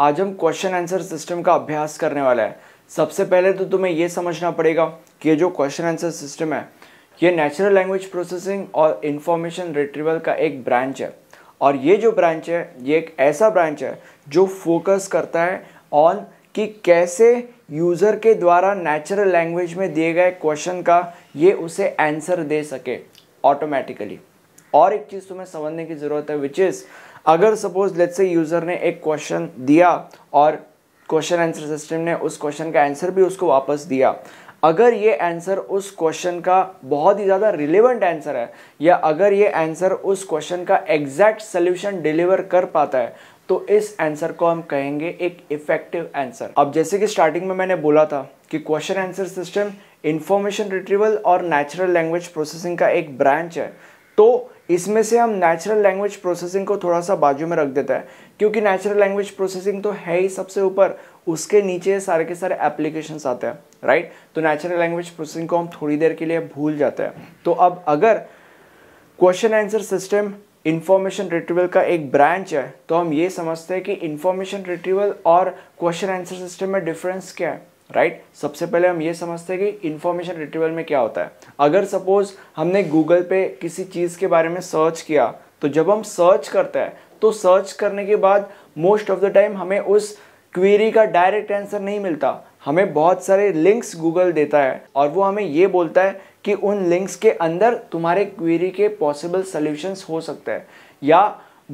आज हम question answer system का अभ्यास करने वाला है सबसे पहले तो तुम्हें यह समझना पड़ेगा कि ये जो क्वेश्चन आंसर सिस्टम है ये नेचुरल लैंग्वेज प्रोसेसिंग और इन्फॉर्मेशन रिट्रीवल का एक ब्रांच है और ये जो ब्रांच है ये एक ऐसा ब्रांच है जो फोकस करता है ऑन कि कैसे यूज़र के द्वारा नेचुरल लैंग्वेज में दिए गए क्वेश्चन का ये उसे आंसर दे सके ऑटोमेटिकली और एक चीज़ तुम्हें समझने की ज़रूरत है विच इज़ अगर सपोज लेट से यूज़र ने एक क्वेश्चन दिया और क्वेश्चन आंसर सिस्टम ने उस क्वेश्चन का आंसर भी उसको वापस दिया अगर ये आंसर उस क्वेश्चन का बहुत ही ज़्यादा रिलेवेंट आंसर है या अगर ये आंसर उस क्वेश्चन का एग्जैक्ट सोल्यूशन डिलीवर कर पाता है तो इस आंसर को हम कहेंगे एक इफेक्टिव आंसर अब जैसे कि स्टार्टिंग में मैंने बोला था कि question answer system information retrieval और नेचुरल लैंग्वेज प्रोसेसिंग का एक ब्रांच है तो इसमें से हम नेचुरल लैंग्वेज प्रोसेसिंग को थोड़ा सा बाजू में रख देते हैं क्योंकि नेचुरल लैंग्वेज प्रोसेसिंग तो है ही सबसे ऊपर उसके नीचे सारे के सारे एप्लीकेशंस आते हैं राइट तो नेचुरल लैंग्वेज प्रोसेसिंग को हम थोड़ी देर के लिए भूल जाते हैं तो अब अगर question answer system information retrieval का एक ब्रांच है तो हम ये समझते हैं कि इन्फॉर्मेशन रिट्रीवल और क्वेश्चन आंसर सिस्टम में डिफरेंस क्या है राइट right? सबसे पहले हम ये समझते हैं कि इन्फॉर्मेशन रिट्रीवल में क्या होता है अगर सपोज हमने गूगल पे किसी चीज़ के बारे में सर्च किया तो जब हम सर्च करते हैं तो सर्च करने के बाद मोस्ट ऑफ द टाइम हमें उस क्वेरी का डायरेक्ट आंसर नहीं मिलता हमें बहुत सारे लिंक्स गूगल देता है और वो हमें ये बोलता है कि उन लिंक्स के अंदर तुम्हारे क्वेरी के पॉसिबल सॉल्यूशंस हो सकते हैं या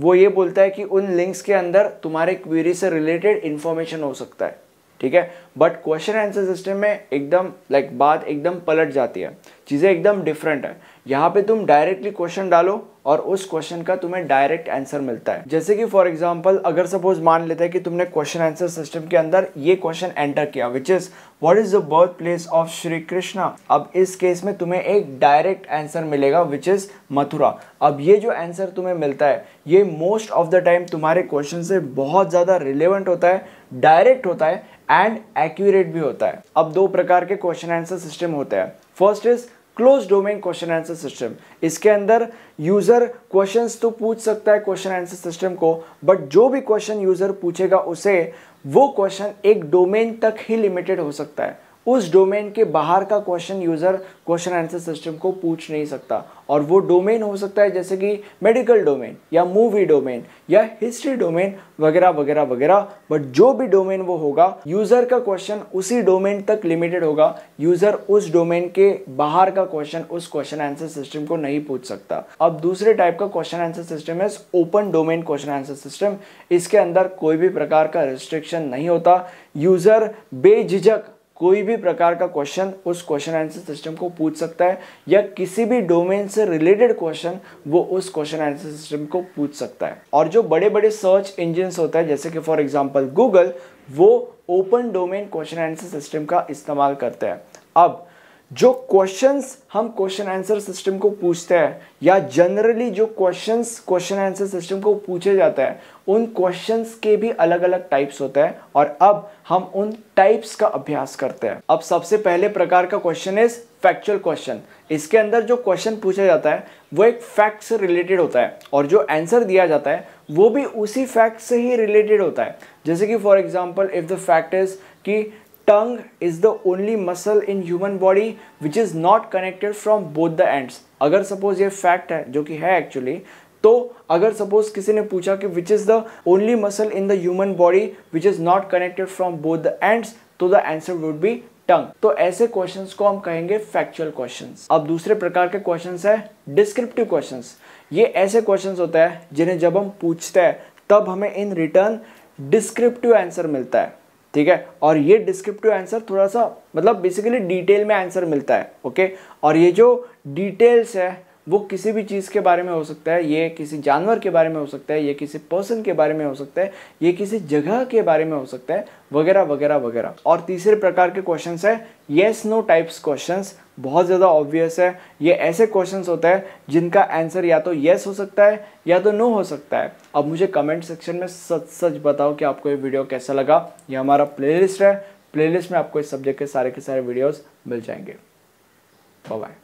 वो ये बोलता है कि उन लिंक्स के अंदर तुम्हारे क्वेरी से रिलेटेड इन्फॉर्मेशन हो सकता है ठीक है बट क्वेश्चन आंसर सिस्टम में एकदम लाइक like, बात एकदम पलट जाती है चीज़ें एकदम डिफरेंट है यहाँ पे तुम डायरेक्टली क्वेश्चन डालो और उस क्वेश्चन का तुम्हें डायरेक्ट आंसर मिलता है जैसे कि फॉर एग्जाम्पल अगर सपोज मान लेते हैं कि तुमने क्वेश्चन आंसर सिस्टम के अंदर ये क्वेश्चन एंटर किया which is what is the birth place of Shri Krishna अब इस केस में तुम्हें एक डायरेक्ट आंसर मिलेगा विच इज मथुरा अब ये जो आंसर तुम्हें मिलता है ये मोस्ट ऑफ द टाइम तुम्हारे क्वेश्चन से बहुत ज़्यादा रिलेवेंट होता है डायरेक्ट होता है एंड एक्यूरेट भी होता है अब दो प्रकार के क्वेश्चन आंसर सिस्टम होते हैं first is close domain question answer system इसके अंदर यूजर क्वेश्चन तो पूछ सकता है क्वेश्चन आंसर सिस्टम को बट जो भी क्वेश्चन यूजर पूछेगा उसे वो क्वेश्चन एक डोमेन तक ही लिमिटेड हो सकता है उस डोमेन के बाहर का question user question answer system को पूछ नहीं सकता और वो डोमेन हो सकता है जैसे कि मेडिकल डोमेन या मूवी डोमेन या हिस्ट्री डोमेन वगैरह वगैरह वगैरह बट जो भी डोमेन वो होगा यूज़र का क्वेश्चन उसी डोमेन तक लिमिटेड होगा यूज़र उस डोमेन के बाहर का क्वेश्चन उस क्वेश्चन आंसर सिस्टम को नहीं पूछ सकता अब दूसरे टाइप का क्वेश्चन आंसर सिस्टम है open domain question answer system इसके अंदर कोई भी प्रकार का रिस्ट्रिक्शन नहीं होता यूज़र बेझिझक कोई भी प्रकार का क्वेश्चन उस क्वेश्चन आंसर सिस्टम को पूछ सकता है या किसी भी डोमेन से रिलेटेड क्वेश्चन वो उस क्वेश्चन आंसर सिस्टम को पूछ सकता है और जो बड़े बड़े सर्च इंजिन होता है जैसे कि फॉर एग्जाम्पल गूगल वो open domain question answer system का इस्तेमाल करते हैं अब जो क्वेश्चंस हम क्वेश्चन आंसर सिस्टम को पूछते हैं या जनरली जो क्वेश्चंस क्वेश्चन आंसर सिस्टम को पूछे जाते हैं उन क्वेश्चंस के भी अलग अलग टाइप्स होते हैं और अब हम उन टाइप्स का अभ्यास करते हैं अब सबसे पहले प्रकार का क्वेश्चन इज फैक्चुअल क्वेश्चन इसके अंदर जो क्वेश्चन पूछा जाता है वो एक फैक्ट से रिलेटेड होता है और जो आंसर दिया जाता है वो भी उसी फैक्ट से ही रिलेटेड होता है जैसे कि for example if the fact is कि tongue is the only muscle in human body which is not connected from both the ends अगर सपोज ये फैक्ट है जो कि है एक्चुअली तो अगर सपोज किसी ने पूछा कि which is the only muscle in the human body which is not connected from both the ends तो the answer would be tongue तो ऐसे क्वेश्चंस को हम कहेंगे फैक्चुअल क्वेश्चंस अब दूसरे प्रकार के क्वेश्चंस है डिस्क्रिप्टिव क्वेश्चंस ये ऐसे क्वेश्चंस होते हैं जिन्हें जब हम पूछते हैं तब हमें इन रिटर्न डिस्क्रिप्टिव आंसर मिलता है ठीक है और ये डिस्क्रिप्टिव आंसर थोड़ा सा मतलब बेसिकली डिटेल में आंसर मिलता है ओके और ये जो डिटेल्स है वो किसी भी चीज़ के बारे में हो सकता है ये किसी जानवर के बारे में हो सकता है ये किसी पर्सन के बारे में हो सकता है ये किसी जगह के बारे में हो सकता है वगैरह वगैरह वगैरह और तीसरे प्रकार के क्वेश्चन है येस नो टाइप्स क्वेश्चन बहुत ज़्यादा ऑब्वियस है ये ऐसे क्वेश्चन होते हैं जिनका आंसर या तो येस हो सकता है या तो नो हो सकता है अब मुझे कमेंट सेक्शन में सच सच बताओ कि आपको ये वीडियो कैसा लगा ये हमारा प्ले है प्ले में आपको इस सब्जेक्ट के सारे के सारे वीडियोज़ मिल जाएंगे बाय